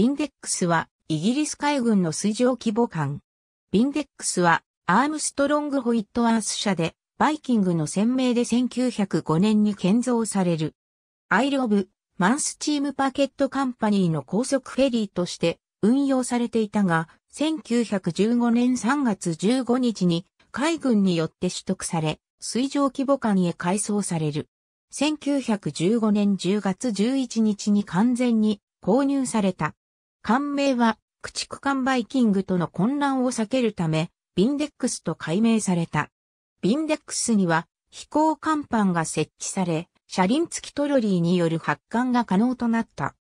ビンデックスはイギリス海軍の水上規模艦。ビンデックスはアームストロング・ホイット・アース社でバイキングの船名で1905年に建造される。アイル・オブ・マンスチーム・パケット・カンパニーの高速フェリーとして運用されていたが、1915年3月15日に海軍によって取得され、水上規模艦へ改装される。1915年10月11日に完全に購入された。艦名は、駆逐艦バイキングとの混乱を避けるため、ビンデックスと改名された。ビンデックスには、飛行甲板が設置され、車輪付きトロリーによる発艦が可能となった。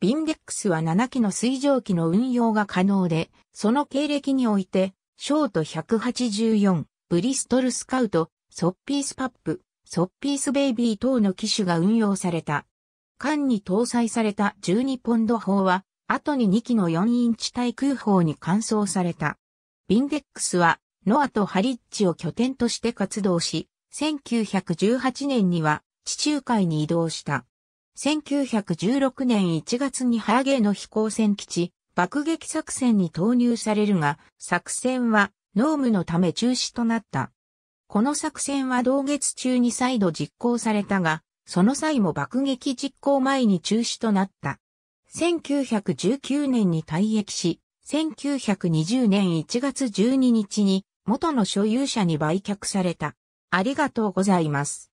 ビンデックスは7機の水蒸気の運用が可能で、その経歴において、ショート184、ブリストルスカウト、ソッピースパップ、ソッピースベイビー等の機種が運用された。艦に搭載された12ポンド砲は、後に2機の4インチ対空砲に換装された。ビンデックスは、ノアとハリッジを拠点として活動し、1918年には地中海に移動した。1916年1月にハーゲーの飛行船基地、爆撃作戦に投入されるが、作戦はノームのため中止となった。この作戦は同月中に再度実行されたが、その際も爆撃実行前に中止となった。1919年に退役し、1920年1月12日に元の所有者に売却された。ありがとうございます。